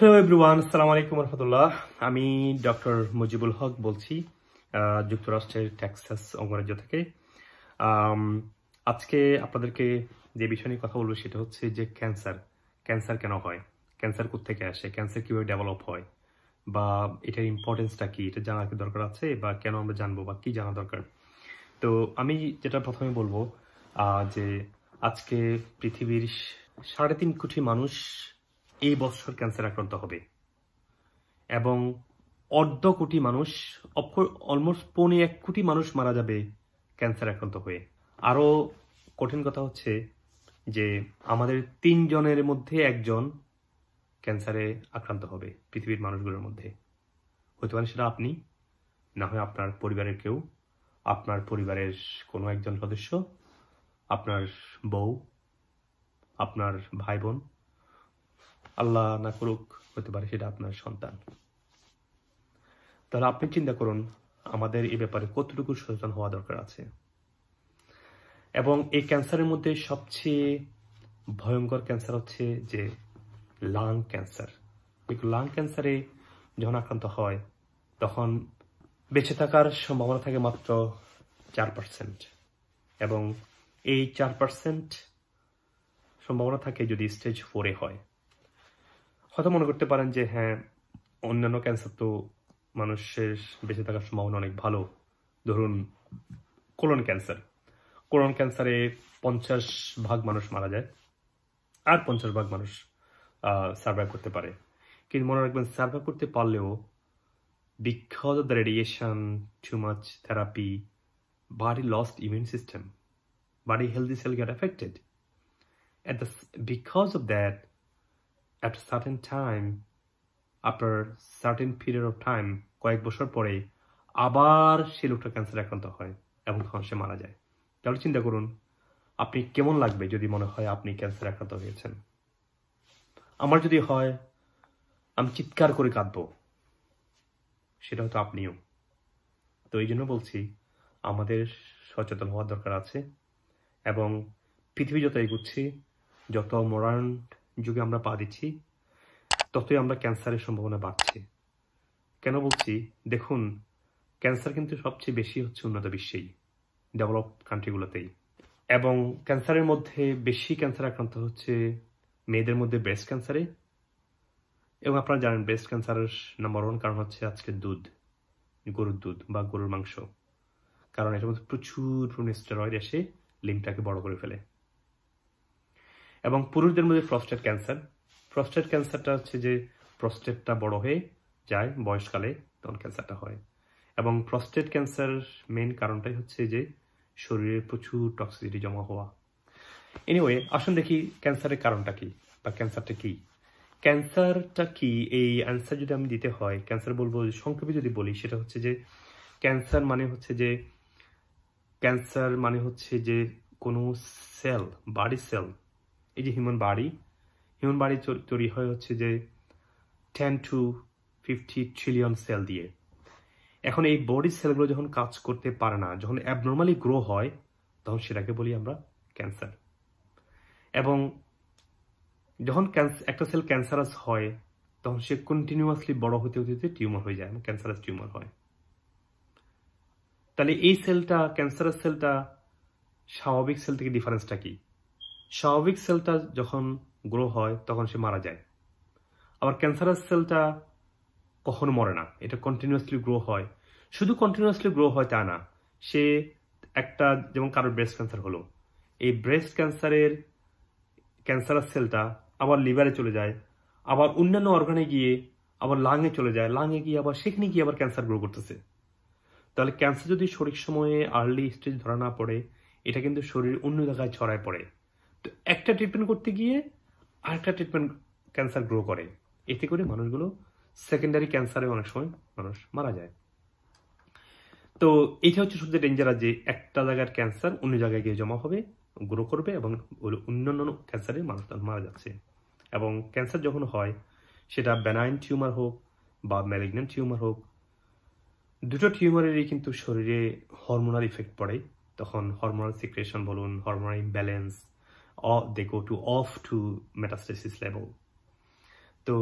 hello everyone সালাম আলাইকুম রহমতুল্লাহ আমি ডক্টর মুজিবুল হক বলছি যুক্তরাষ্ট্রের ট্যাক্সাস অঙ্গরাজ্য থেকে আজকে আপনাদেরকে যে বিষয় নিয়ে কথা বলবো সেটা হচ্ছে যে ক্যান্সার ক্যান্সার কেন হয় ক্যান্সার থেকে আসে ক্যান্সার কীভাবে ডেভেলপ হয় বা এটার ইম্পর্টেন্সটা কি এটা জানার কি দরকার আছে বা কেন আমরা জানবো বা কি জানা দরকার তো আমি যেটা প্রথমে বলবো যে আজকে পৃথিবীর সাড়ে তিন কোটি মানুষ এই বছর ক্যান্সার আক্রান্ত হবে এবং অর্ধ কোটি মানুষ অলমোস্ট পৌনে এক কোটি মানুষ মারা যাবে ক্যান্সার আক্রান্ত হয়ে আরও কঠিন কথা হচ্ছে যে আমাদের তিনজনের মধ্যে একজন ক্যান্সারে আক্রান্ত হবে পৃথিবীর মানুষগুলোর মধ্যে হতে পারে সেটা আপনি না হয় আপনার পরিবারের কেউ আপনার পরিবারের কোনো একজন সদস্য আপনার বউ আপনার ভাই বোন আল্লাহ না করুক হতে পারে সেটা আপনার সন্তান তাহলে আপনি চিন্তা করুন আমাদের এ ব্যাপারে কতটুকু সচেতন হওয়া দরকার আছে এবং এই ক্যান্সারের মধ্যে সবচেয়ে ভয়ঙ্কর ক্যান্সার হচ্ছে যে লাং ক্যান্সার লাং ক্যান্সারে যখন আক্রান্ত হয় তখন বেঁচে থাকার সম্ভাবনা থাকে মাত্র চার পার্সেন্ট এবং এই চার পার্সেন্ট সম্ভাবনা থাকে যদি স্টেজ ফোরে হয় হয়তো মনে করতে পারেন যে হ্যাঁ অন্যান্য ক্যান্সার তো মানুষের বেঁচে থাকার সম্ভাবনা অনেক ভালো ধরুন কোলন ক্যান্সার কোলন ক্যান্সারে পঞ্চাশ ভাগ মানুষ মারা যায় আর পঞ্চাশ ভাগ মানুষ সার্ভাইভ করতে পারে কিন্তু মনে রাখবেন সার্ভাইভ করতে পারলেও বিখ্যাত of the radiation too much therapy body lost immune system body healthy cell get affected at the because of that at a certain time after certain period of time কয়েক বছর পরে আবার সে লোকটা ক্যান্সারে আক্রান্ত হয় এবং তখন সে মারা যায় তাহলে চিন্তা করুন আপনি কেমন লাগবে যদি মনে হয় আপনি ক্যান্সারে আক্রান্ত হয়েছেন আমার যদি হয় আমি চিৎকার করে কাঁদব সেটা হয়তো আপনিও তো এই জন্য বলছি আমাদের সচেতন হওয়ার দরকার আছে এবং পৃথিবী যত এগুচ্ছে যত মডার্ন যুগে আমরা পা দিচ্ছি ততই আমরা ক্যান্সারের সম্ভাবনা বাড়ছে কেন বলছি দেখুন ক্যান্সার কিন্তু সবচেয়ে বেশি হচ্ছে উন্নত বিশ্বেই ডেভেলপ কান্ট্রিগুলোতেই এবং ক্যান্সারের মধ্যে বেশি ক্যান্সার আক্রান্ত হচ্ছে মেয়েদের মধ্যে ব্রেস্ট ক্যান্সারে এবং আপনারা জানেন ব্রেস্ট ক্যান্সারের নাম্বার ওয়ান কারণ হচ্ছে আজকে দুধ গরুর দুধ বা গরুর মাংস কারণ এটার মধ্যে প্রচুর পরিমাণে স্টেরয়েড এসে লিমটাকে বড় করে ফেলে এবং পুরুষদের মধ্যে প্রস্টেট ক্যান্সার প্রস্টেট ক্যান্সারটা হচ্ছে যে প্রস্টেটটা বড় হয়ে যায় বয়সকালে তখন ক্যান্সারটা হয় এবং প্রস্টেট ক্যান্সার মেন কারণটাই হচ্ছে যে শরীরে প্রচুর টক্সিসিটি জমা হওয়া এনিওয়ে আসুন দেখি ক্যান্সারের কারণটা কি বা ক্যান্সারটা কি ক্যান্সারটা কি এই অ্যান্সার যদি আমি দিতে হয় ক্যান্সার বলবো সংক্ষেপে যদি বলি সেটা হচ্ছে যে ক্যান্সার মানে হচ্ছে যে ক্যান্সার মানে হচ্ছে যে কোনো সেল বাড়ি সেল এই যে হিউম্যান বাড়ি হিউম্যান বাড়ি তৈরি হয় হচ্ছে যে ten to fifty trillion cell দিয়ে এখন এই বডি সেলগুলো যখন কাজ করতে পারে না যখন অ্যাবনর্মালি গ্রো হয় তখন সেটাকে বলি আমরা ক্যান্সার এবং যখন একটা সেল ক্যান্সারাস হয় তখন সে কন্টিনিউয়াসলি বড় হতে হতে টিউমার হয়ে যায় ক্যান্সারাস টিউমার হয় তাহলে এই সেলটা ক্যান্সারাস সেলটা স্বাভাবিক সেল থেকে ডিফারেন্সটা কি স্বাভাবিক সেলটা যখন গ্রো হয় তখন সে মারা যায় আবার ক্যান্সারাস সেলটা কখনো মরে না এটা কন্টিনিউয়াসলি গ্রো হয় শুধু কন্টিনিউয়াসলি গ্রো হয় তা না সে একটা যেমন কারোর ব্রেস্ট ক্যান্সার হলো এই ব্রেস্ট ক্যান্সারের ক্যান্সারাস সেলটা আবার লিভারে চলে যায় আবার অন্যান্য অর্গানে গিয়ে আবার লাঙে চলে যায় লাঙে গিয়ে আবার সেখানে গিয়ে আবার ক্যান্সার গ্রো করতেছে তাহলে ক্যান্সার যদি সঠিক সময়ে আর্লি স্টেজ ধরা না পড়ে এটা কিন্তু শরীর অন্য জায়গায় ছড়ায় পড়ে তো একটা ট্রিটমেন্ট করতে গিয়ে আরেকটা ট্রিটমেন্ট ক্যান্সার গ্রো করে এতে করে মানুষগুলো সেকেন্ডারি ক্যান্সারে অনেক সময় মানুষ মারা যায় তো এটা হচ্ছে সবচেয়ে ডেঞ্জারাস যে একটা জায়গার ক্যান্সার অন্য জায়গায় গিয়ে জমা হবে গ্রো করবে এবং অন্যান্য ক্যান্সারে মানুষ মারা যাচ্ছে এবং ক্যান্সার যখন হয় সেটা ব্যানাইন টিউমার হোক বা ম্যালিগন্যান্ট টিউমার হোক দুটো টিউমারেরই কিন্তু শরীরে হরমোনাল ইফেক্ট পড়ে তখন হরমোনাল সিক্রেশন বলুন hormonal imbalance or they go to of to metastasis level তো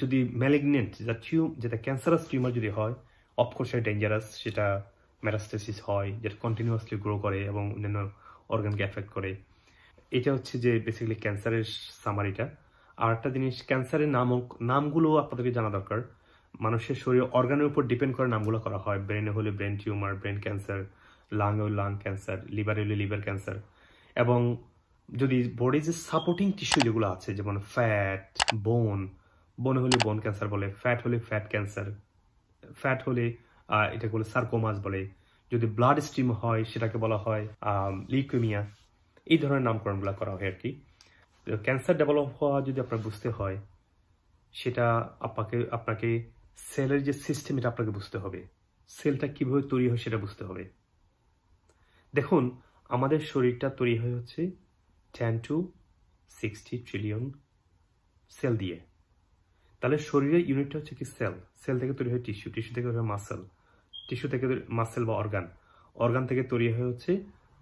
যদি ম্যালেগনেন্ট যেটা টিউম যেটা ক্যান্সারাস টিউমার যদি হয় অফকোর্স সেটা ডেঞ্জারাস সেটা ম্যাটাস্টেসিস হয় যেটা কন্টিনিউয়াসলি গ্রো করে এবং অন্যান্য অর্গানকে অ্যাফেক্ট করে এটা হচ্ছে যে বেসিক্যালি ক্যান্সারের সামারিটা আর একটা জিনিস ক্যান্সারের নামক নামগুলো আপনাদেরকে জানা দরকার মানুষের শরীরে অর্গানের উপর ডিপেন্ড করে নামগুলো করা হয় ব্রেনে হলে brain tumour brain cancer lung lung cancer লিভারে হলে লিভার ক্যান্সার এবং যদি বডির যে সাপোর্টিং টিস্যু যেগুলো আছে যেমন ফ্যাট বোন বোন হলে বোন ক্যান্সার বলে ফ্যাট হলে ফ্যাট ক্যান্সার ফ্যাট হলে এটা বলে সার্কোমাস বলে যদি ব্লাড স্ট্রিম হয় সেটাকে বলা হয় লিকুমিয়া এই ধরনের নামকরণগুলো করা হয় আর কি ক্যান্সার ডেভেলপ হওয়া যদি আপনার বুঝতে হয় সেটা আপনাকে আপনাকে সেলের যে সিস্টেম এটা আপনাকে বুঝতে হবে সেলটা কীভাবে তৈরি হয় সেটা বুঝতে হবে দেখুন আমাদের শরীরটা তৈরি হয়ে হচ্ছে ten to sixty trillion cell দিয়ে তাহলে শরীরের ইউনিটটা হচ্ছে কি সেল সেল থেকে তৈরি হয় টিস্যু টিস্যু থেকে তৈরি হয় মাসেল টিস্যু থেকে মাসেল বা অর্গান অর্গান থেকে তৈরি হয়ে হচ্ছে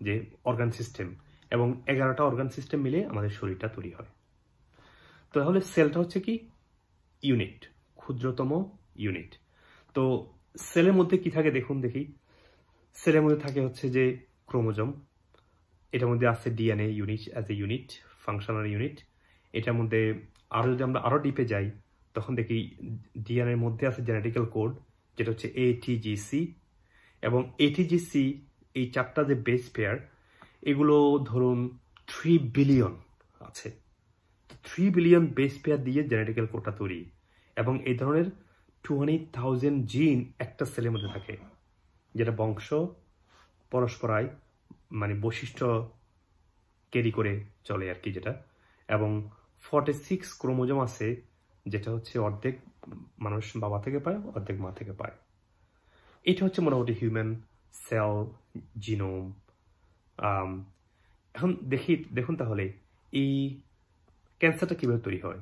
যে অর্গান সিস্টেম এবং এগারোটা অর্গান সিস্টেম মিলে আমাদের শরীরটা তৈরি হয় তাহলে সেলটা হচ্ছে কি ইউনিট ক্ষুদ্রতম ইউনিট তো সেলের মধ্যে কি থাকে দেখুন দেখি সেলের মধ্যে থাকে হচ্ছে যে ক্রোমোজম এটার মধ্যে আছে DNA unit as a unit functional unit এটার মধ্যে আরও যদি আমরা আরও ডিপে যাই তখন দেখি ডিএনএর মধ্যে আছে জেনেটিক্যাল কোড যেটা হচ্ছে এটিজিসি এবং এটিজিসি এই চারটা যে বেস পেয়ার এগুলো ধরুন থ্রি বিলিয়ন আছে থ্রি বিলিয়ন বেস পেয়ার দিয়ে জেনেটিক্যাল কোডটা তৈরি এবং এই ধরনের টোয়েন্টি থাউজেন্ড জিন একটা সেলের মধ্যে থাকে যেটা বংশ পরস্পরায় মানে বৈশিষ্ট্য ক্যারি করে চলে আর কি যেটা এবং ফর্টি সিক্স ক্রোমোজম আছে যেটা হচ্ছে অর্ধেক মানুষ বাবা থেকে পায় অর্ধেক মা থেকে পায় এটা হচ্ছে মোটামুটি হিউম্যান সেল জিনোম এখন দেখি দেখুন তাহলে এই ক্যান্সারটা কীভাবে তৈরি হয়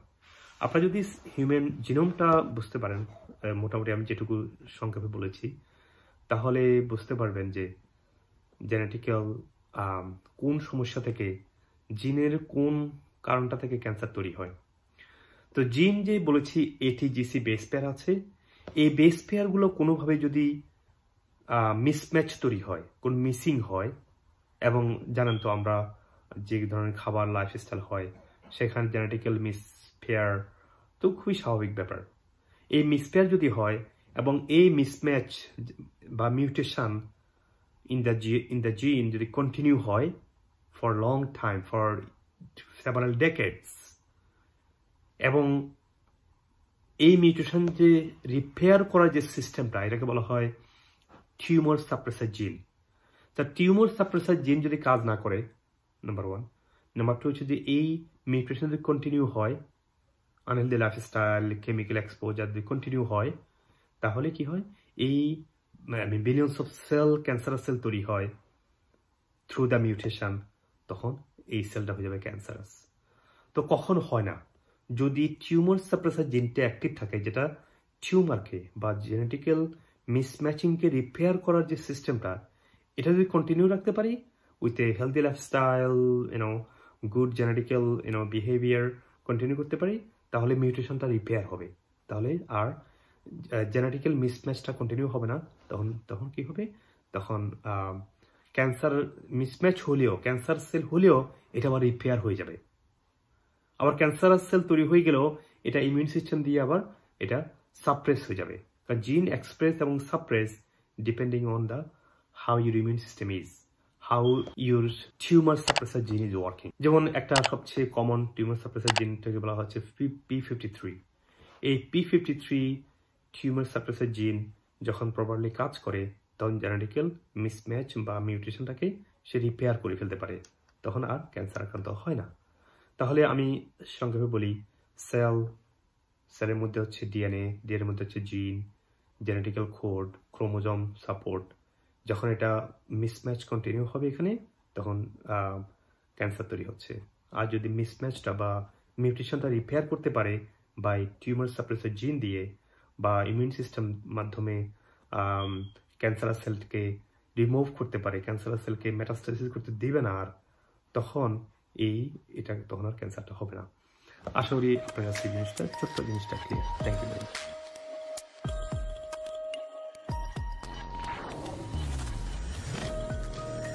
আপনারা যদি হিউম্যান জিনোমটা বুঝতে পারেন মোটামুটি আমি যেটুকু সংক্ষেপে বলেছি তাহলে বুঝতে পারবেন যে জেনেটিক্যাল কোন সমস্যা থেকে জিনের কোন কারণটা থেকে ক্যান্সার তৈরি হয় তো জিন যে বলেছি এটিজিসি বেস পেয়ার আছে এই বেস পেয়ারগুলো কোনোভাবে যদি মিসম্যাচ তৈরি হয় কোন মিসিং হয় এবং জানেন তো আমরা যে ধরনের খাবার লাইফস্টাইল হয় সেখানে জেনেটিক্যাল মিসফেয়ার তো খুবই স্বাভাবিক ব্যাপার এই মিসফেয়ার যদি হয় এবং এই মিসম্যাচ বা mutation in the in the gene যদি কন্টিনিউ হয় for long time for several decades এবং এই মিউটেশন যে রিপেয়ার করার যে সিস্টেমটা এটাকে বলা হয় টিউমার সাপ্রেসার জিন তা টিউমার সাপ্রেসার জিন যদি কাজ না করে নাম্বার ওয়ান নাম্বার টু হচ্ছে যে এই মিউটেশন যদি কন্টিনিউ হয় আনহেলদি লাইফস্টাইল কেমিক্যাল এক্সপোজার যদি কন্টিনিউ হয় তাহলে কি হয় এই billions of cell cancerous cell তৈরি হয় থ্রু দ্য মিউটেশন তখন এই সেলটা হয়ে যাবে ক্যান্সারাস তো কখন হয় না যদি টিউমার সাপ্রেসার জিনটা অ্যাক্টিভ থাকে যেটা টিউমারকে বা জেনেটিক্যাল মিসম্যাচিংকে রিপেয়ার করার যে সিস্টেমটা এটা যদি কন্টিনিউ রাখতে পারি with a healthy lifestyle you know good genetical you know behaviour continue করতে পারি তাহলে মিউটেশনটা রিপেয়ার হবে তাহলে আর জেনেটিক্যাল মিসম্যাচটা কন্টিনিউ হবে না তখন তখন কি হবে তখন ক্যান্সার মিসম্যাচ হলেও ক্যান্সার সেল হলেও এটা আবার রিপেয়ার হয়ে যাবে আবার ক্যান্সারাস সেল তৈরি হয়ে গেলেও এটা ইমিউন সিস্টেম দিয়ে আবার এটা সাপ্রেস হয়ে যাবে কারণ জিন এক্সপ্রেস এবং suppress depending on the how your immune system is how your tumour suppressor gene is working যেমন একটা সবচেয়ে কমন টিউমার সাপ্রেসার জিনটাকে বলা হচ্ছে পি ফিফটি থ্রি এই P fifty three tumour suppressor gene যখন প্রপারলি কাজ করে তখন জেনেটিক্যাল মিসম্যাচ বা মিউটেশনটাকে সে রিপেয়ার করে ফেলতে পারে তখন আর ক্যান্সার আক্রান্ত হয় না তাহলে আমি সংক্ষেপে বলি সেল সেলের মধ্যে হচ্ছে ডিএনএ ডিএনএর মধ্যে হচ্ছে জিন জেনেটিক্যাল খোড ক্রোমোজম সাপোর্ট যখন এটা মিসম্যাচ কন্টিনিউ হবে এখানে তখন ক্যান্সার তৈরি হচ্ছে আর যদি মিসম্যাচটা বা মিউটেশনটা রিপেয়ার করতে পারে বাই টিউমার সাপ্রেসের জিন দিয়ে বা ইমিউন সিস্টেম মাধ্যমে ক্যান্সারাস সেলকে রিমুভ করতে পারে ক্যান্সারাস সেলকে মেটাস্টাইসিস করতে দেবে না আর তখন এই এটা তখন আর ক্যান্সারটা হবে না আশা করি আপনার কাছে জিনিসটা ছোট্ট জিনিসটা clear thank you very much